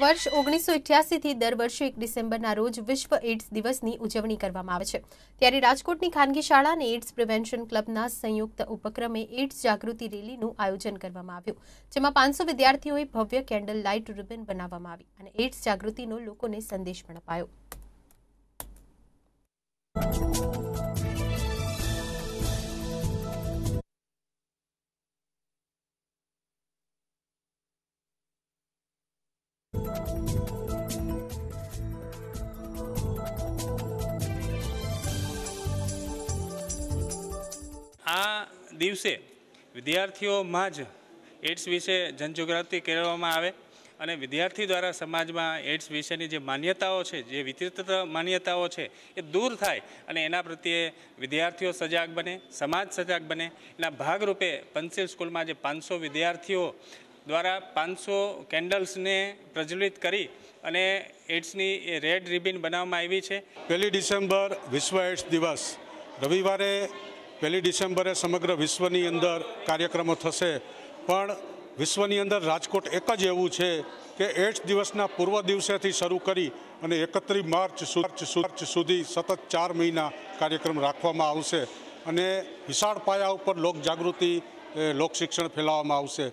વર્ષ ઓગણીસો થી દર વર્ષે એક ડિસેમ્બરના રોજ વિશ્વ એઇડ્સ દિવસની ઉજવણી કરવામાં આવે છે ત્યારે રાજકોટની ખાનગી શાળા અને એઇડ્સ પ્રિવેન્શન ક્લબના સંયુક્ત ઉપક્રમે એઇડ્સ જાગૃતિ રેલીનું આયોજન કરવામાં આવ્યું જેમાં પાંચસો વિદ્યાર્થીઓએ ભવ્ય કેન્ડલ લાઇટ રિબન બનાવવામાં આવી અને એઇડ્સ જાગૃતિનો લોકોને સંદેશ પણ અપાયો આ દિવસે વિદ્યાર્થીઓમાં જ એડ્સ વિશે જનજાગૃતિ કેળવવામાં આવે અને વિદ્યાર્થી દ્વારા સમાજમાં એડ્સ વિશેની જે માન્યતાઓ છે જે વિતરિત માન્યતાઓ છે એ દૂર થાય અને એના પ્રત્યે વિદ્યાર્થીઓ સજાગ બને સમાજ સજાગ બને એના ભાગરૂપે પંસિલ સ્કૂલમાં જે પાંચસો વિદ્યાર્થીઓ દ્વારા પાંચસો કેન્ડલ્સને પ્રજ્વલિત કરી અને એડ્સની એ રેડ રિબિન બનાવવામાં આવી છે પહેલી ડિસેમ્બર વિશ્વ એડ્સ દિવસ રવિવારે પહેલી ડિસેમ્બરે સમગ્ર વિશ્વની અંદર કાર્યક્રમો થશે પણ વિશ્વની અંદર રાજકોટ એક જ એવું છે કે એડ્સ દિવસના પૂર્વ દિવસેથી શરૂ કરી અને એકત્રીસ માર્ચ માર્ચ સુધી સતત ચાર મહિના કાર્યક્રમ રાખવામાં આવશે અને વિશાળ પાયા ઉપર લોકજાગૃતિ લોકશિક્ષણ ફેલાવવામાં આવશે